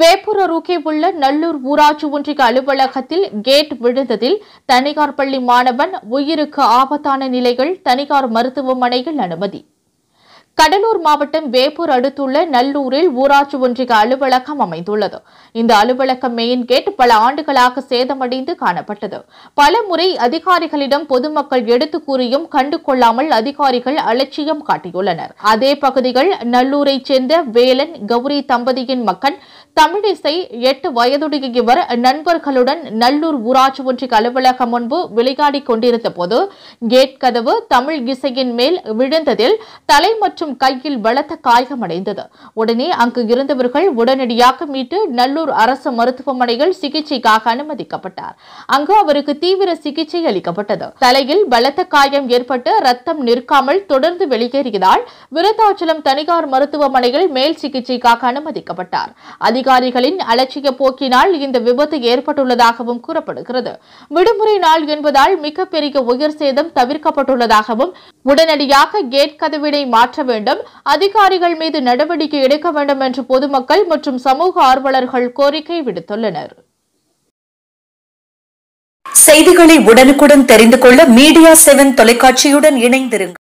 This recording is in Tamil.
வேப்பூர் அருகே உள்ள நல்லூர் ஊராட்சி ஒன்றிய அலுவலகத்தில் கேட் விழுந்ததில் தனிகார் பள்ளி மாணவன் உயிருக்கு ஆபத்தான நிலைகள் தனிகார் மருத்துவமனையில் அனுமதி கடலூர் மாவட்டம் வேப்பூர் அடுத்துள்ள நல்லூரில் ஊராட்சி ஒன்றிய அலுவலகம் அமைந்துள்ளது இந்த அலுவலக மெயின் கேட் பல ஆண்டுகளாக சேதமடைந்து காணப்பட்டது பல முறை அதிகாரிகளிடம் பொதுமக்கள் எடுத்து கூறியும் கண்டுகொள்ளாமல் அதிகாரிகள் அலட்சியம் காட்டியுள்ளனர் அதே பகுதிகள் நல்லூரை சேர்ந்த வேலன் கௌரி தம்பதியின் மகன் தமிழிசை எட்டு வயதுடைய இவர் நண்பர்களுடன் நல்லூர் ஊராட்சி ஒன்றிய அலுவலகம் முன்பு விளையாடிக் கொண்டிருந்த போது கேட் கதவு தமிழ் இசையின் மேல் விழுந்ததில் தலை மற்றும் மற்றும் கையில் பலத்த காயமடைந்தது உடனே அங்கு இருந்தவர்கள் உடனடியாக மீட்டு நல்லூர் அரசு மருத்துவமனையில் சிகிச்சைக்காக அனுமதிக்கப்பட்டார் அங்கு அவருக்கு தீவிர சிகிச்சை அளிக்கப்பட்டது தலையில் பலத்த காயம் ஏற்பட்டு ரத்தம் நிற்காமல் தொடர்ந்து வெளியேறியதால் விருத்தாச்சலம் தனியார் மருத்துவமனையில் மேல் சிகிச்சைக்காக அனுமதிக்கப்பட்டார் அதிகாரிகளின் அலட்சிய போக்கினால் இந்த விபத்து ஏற்பட்டுள்ளதாகவும் கூறப்படுகிறது விடுமுறை நாள் என்பதால் மிகப்பெரிய உயிர் சேதம் தவிர்க்கப்பட்டுள்ளதாகவும் உடனடியாக கேட் கதவினை மாற்ற வேண்டும் அதிகாரிகள் மீது நடவடிக்கை எடுக்க வேண்டும் என்று பொதுமக்கள் மற்றும் சமூக ஆர்வலர்கள் கோரிக்கை விடுத்துள்ளனர் செய்திகளை உடனுக்குடன் தெரிந்து கொள்ள மீடியா செவன் தொலைக்காட்சியுடன் இணைந்திருங்கள்